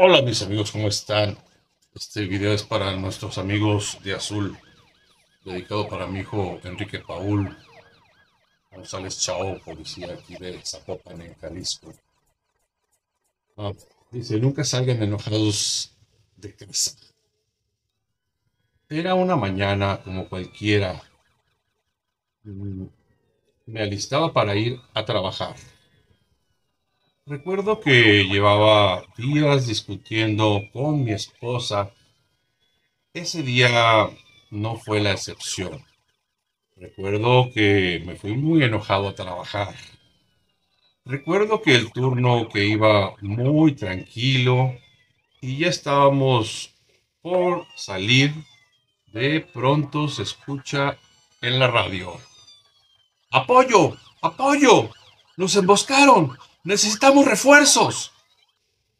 Hola mis amigos, ¿cómo están? Este video es para nuestros amigos de Azul, dedicado para mi hijo Enrique Paul González Chao, policía aquí de Zapopan, en Jalisco. Ah, dice, nunca salgan enojados de casa. Era una mañana como cualquiera. Mm, me alistaba para ir a trabajar. Recuerdo que llevaba días discutiendo con mi esposa. Ese día no fue la excepción. Recuerdo que me fui muy enojado a trabajar. Recuerdo que el turno que iba muy tranquilo y ya estábamos por salir, de pronto se escucha en la radio. ¡Apoyo! ¡Apoyo! ¡Nos emboscaron! necesitamos refuerzos.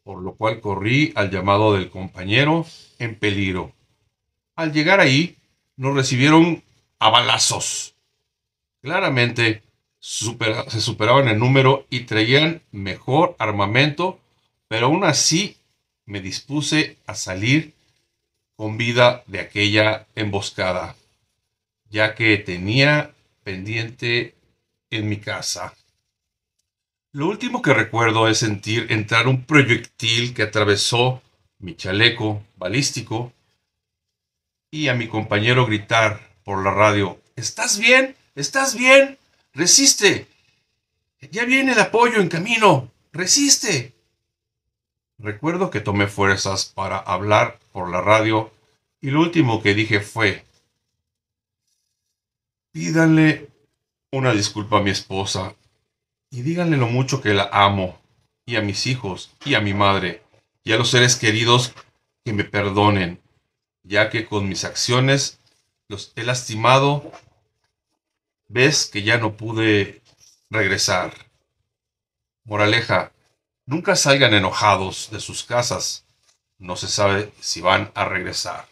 Por lo cual corrí al llamado del compañero en peligro. Al llegar ahí, nos recibieron a balazos. Claramente se superaban en número y traían mejor armamento, pero aún así me dispuse a salir con vida de aquella emboscada, ya que tenía pendiente en mi casa. Lo último que recuerdo es sentir entrar un proyectil que atravesó mi chaleco balístico y a mi compañero gritar por la radio, ¿estás bien? ¿Estás bien? Resiste. Ya viene el apoyo en camino. Resiste. Recuerdo que tomé fuerzas para hablar por la radio y lo último que dije fue, pídanle una disculpa a mi esposa y díganle lo mucho que la amo, y a mis hijos, y a mi madre, y a los seres queridos que me perdonen, ya que con mis acciones los he lastimado. Ves que ya no pude regresar. Moraleja, nunca salgan enojados de sus casas. No se sabe si van a regresar.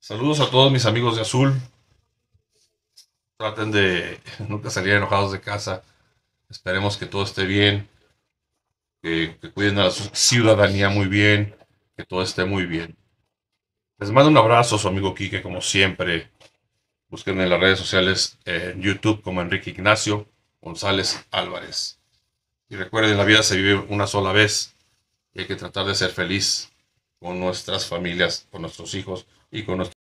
Saludos a todos mis amigos de Azul. Traten de nunca salir enojados de casa. Esperemos que todo esté bien. Que, cuiden a la ciudadanía muy bien. Que todo esté muy bien. Les mando un abrazo, su amigo Quique, como siempre. Busquen en las redes sociales, en YouTube, como Enrique Ignacio González Álvarez. Y recuerden, la vida se vive una sola vez y hay que tratar de ser feliz con nuestras familias, con nuestros hijos y con nuestros...